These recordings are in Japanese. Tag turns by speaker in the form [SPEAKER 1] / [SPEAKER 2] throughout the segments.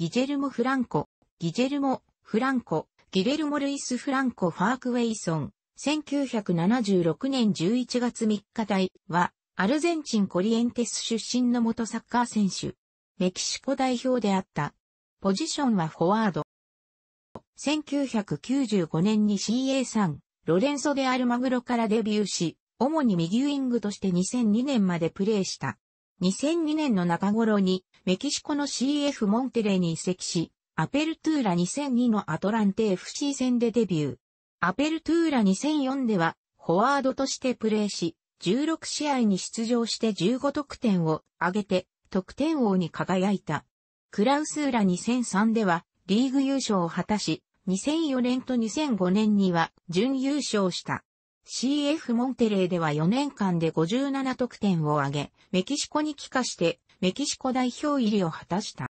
[SPEAKER 1] ギジェルモ・フランコ、ギジェルモ・フランコ、ギレルモ・ルイス・フランコ・ファークウェイソン、1976年11月3日代は、アルゼンチンコリエンテス出身の元サッカー選手。メキシコ代表であった。ポジションはフォワード。1995年に CA3、ロレンソ・デ・アルマグロからデビューし、主に右ウィングとして2002年までプレーした。2002年の中頃にメキシコの CF モンテレに移籍し、アペルトゥーラ2002のアトランテ FC 戦でデビュー。アペルトゥーラ2004ではフォワードとしてプレーし、16試合に出場して15得点を挙げて得点王に輝いた。クラウスーラ2003ではリーグ優勝を果たし、2004年と2005年には準優勝した。CF モンテレーでは4年間で57得点を挙げ、メキシコに帰化して、メキシコ代表入りを果たした。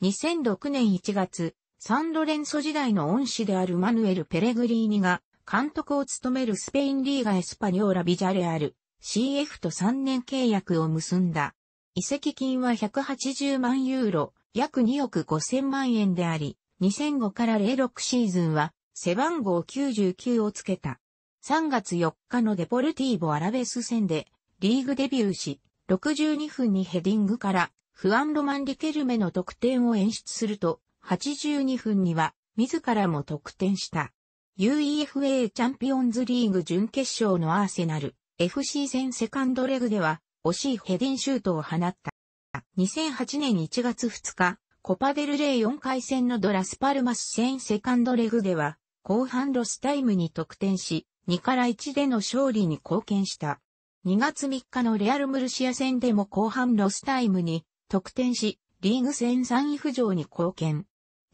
[SPEAKER 1] 2006年1月、サンロレンソ時代の恩師であるマヌエル・ペレグリーニが、監督を務めるスペインリーガエスパニョーラ・ビジャレアル、CF と3年契約を結んだ。移籍金は180万ユーロ、約2億5千万円であり、2005から06シーズンは背番号99をつけた。3月4日のデポルティーボ・アラベス戦でリーグデビューし、62分にヘディングからフアン・ロマン・リケルメの得点を演出すると、82分には自らも得点した。UEFA チャンピオンズリーグ準決勝のアーセナル FC 戦セカンドレグでは惜しいヘディンシュートを放った。2008年1月2日、コパデルレイ4回戦のドラスパルマス戦セカンドレグでは後半ロスタイムに得点し、2から1での勝利に貢献した。2月3日のレアル・ムルシア戦でも後半ロスタイムに得点し、リーグ戦3位浮上に貢献。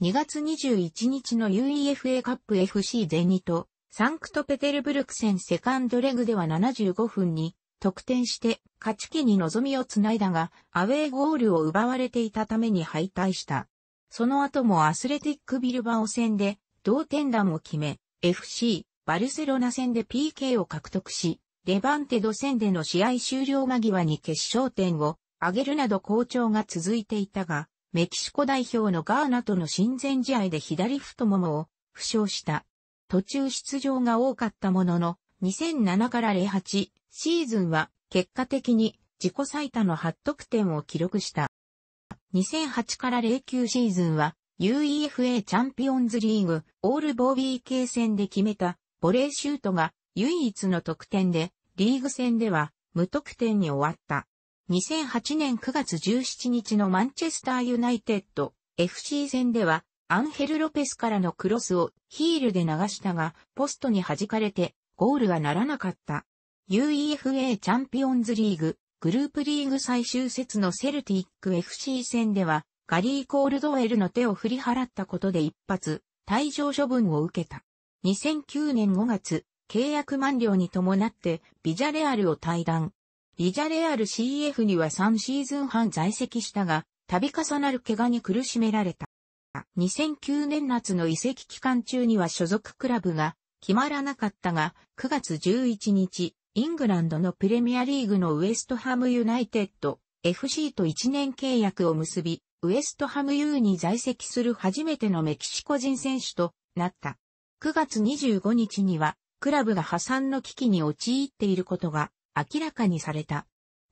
[SPEAKER 1] 2月21日の UEFA カップ FC ゼニとサンクトペテルブルク戦セカンドレグでは75分に得点して勝ち気に望みをつないだがアウェーゴールを奪われていたために敗退した。その後もアスレティックビルバオ戦で同点弾を決め FC バルセロナ戦で PK を獲得し、レバンテド戦での試合終了間際に決勝点を上げるなど好調が続いていたが、メキシコ代表のガーナとの親善試合で左太ももを負傷した。途中出場が多かったものの、2007から08シーズンは結果的に自己最多の8得点を記録した。2008から09シーズンは UEFA チャンピオンズリーグオールボービー系戦で決めたボレーシュートが唯一の得点で、リーグ戦では無得点に終わった。2008年9月17日のマンチェスターユナイテッド FC 戦ではアンヘル・ロペスからのクロスをヒールで流したがポストに弾かれてゴールはならなかった。UEFA チャンピオンズリーググループリーグ最終節のセルティック FC 戦ではガリー・コールドウェルの手を振り払ったことで一発退場処分を受けた。2009年5月、契約満了に伴ってビジャレアルを退団。ビジャレアル CF には3シーズン半在籍したが、度重なる怪我に苦しめられた。2009年夏の移籍期間中には所属クラブが決まらなかったが、9月11日、イングランドのプレミアリーグのウエストハムユナイテッド FC と1年契約を結び、ウエストハム U に在籍する初めてのメキシコ人選手となった。9月25日には、クラブが破産の危機に陥っていることが明らかにされた。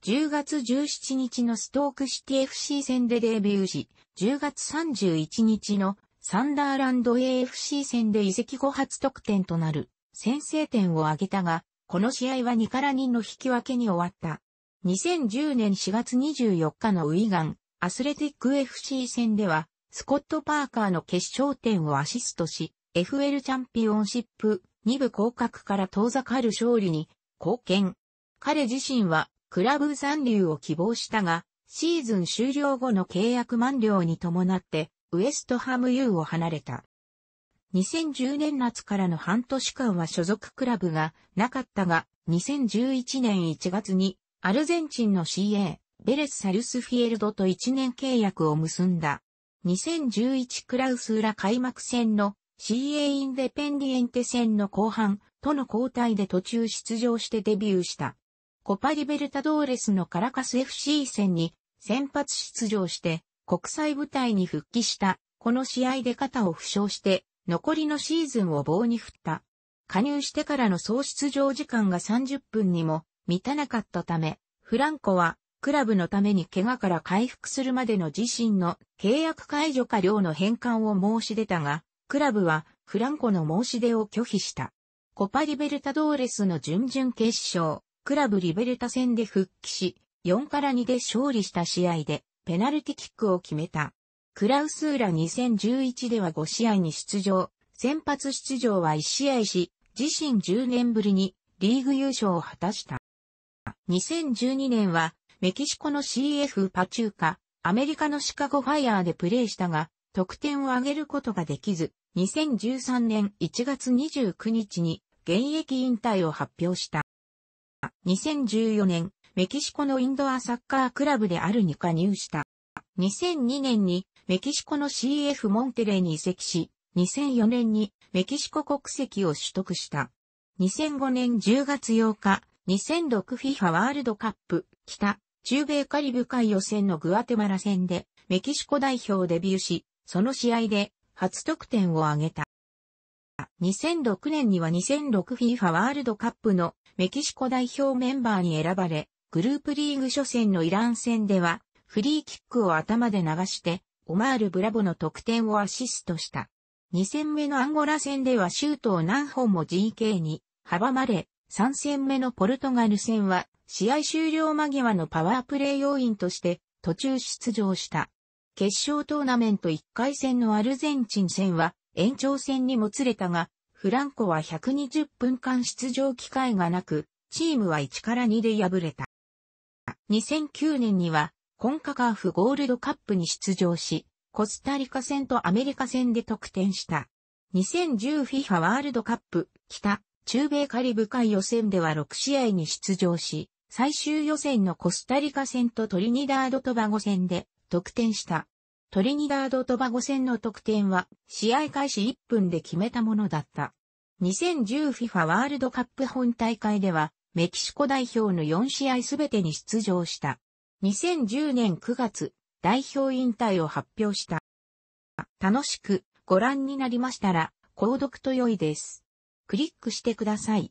[SPEAKER 1] 10月17日のストークシティ FC 戦でデビューし、10月31日のサンダーランド AFC 戦で移籍後初得点となる先制点を挙げたが、この試合は2から2の引き分けに終わった。2010年4月24日のウィガン、アスレティック FC 戦では、スコット・パーカーの決勝点をアシストし、FL チャンピオンシップ2部降格から遠ざかる勝利に貢献。彼自身はクラブ残留を希望したが、シーズン終了後の契約満了に伴ってウエストハム U を離れた。2010年夏からの半年間は所属クラブがなかったが、2011年1月にアルゼンチンの CA、ベレス・サルスフィエルドと1年契約を結んだ。2011クラウス裏開幕戦の CA インデペンディエンテ戦の後半、との交代で途中出場してデビューした。コパリベルタドーレスのカラカス FC 戦に先発出場して国際舞台に復帰した。この試合で肩を負傷して残りのシーズンを棒に振った。加入してからの総出場時間が30分にも満たなかったため、フランコはクラブのために怪我から回復するまでの自身の契約解除か量の返還を申し出たが、クラブはフランコの申し出を拒否した。コパリベルタドーレスの準々決勝、クラブリベルタ戦で復帰し、4から2で勝利した試合でペナルティキックを決めた。クラウスーラ2011では5試合に出場、先発出場は1試合し、自身10年ぶりにリーグ優勝を果たした。2012年はメキシコの CF パチューカ、アメリカのシカゴファイヤーでプレーしたが、得点を挙げることができず、2013年1月29日に現役引退を発表した。2014年、メキシコのインドアサッカークラブであるに加入した。2002年にメキシコの CF モンテレーに移籍し、2004年にメキシコ国籍を取得した。2005年10月8日、2006FIFA ワールドカップ北中米カリブ海予選のグアテマラ戦でメキシコ代表デビューし、その試合で初得点を挙げた。2006年には 2006FIFA ワールドカップのメキシコ代表メンバーに選ばれ、グループリーグ初戦のイラン戦では、フリーキックを頭で流して、オマール・ブラボの得点をアシストした。2戦目のアンゴラ戦ではシュートを何本も GK に阻まれ、3戦目のポルトガル戦は試合終了間際のパワープレイ要員として途中出場した。決勝トーナメント1回戦のアルゼンチン戦は延長戦にもつれたが、フランコは120分間出場機会がなく、チームは1から2で敗れた。2009年には、コンカカーフゴールドカップに出場し、コスタリカ戦とアメリカ戦で得点した。2010FIFA ワールドカップ北中米カリブ海予選では6試合に出場し、最終予選のコスタリカ戦とトリニダード・トバゴ戦で得点した。トリニダード・トバゴ戦の得点は試合開始1分で決めたものだった。2010FIFA ワールドカップ本大会ではメキシコ代表の4試合すべてに出場した。2010年9月、代表引退を発表した。楽しくご覧になりましたら、購読と良いです。クリックしてください。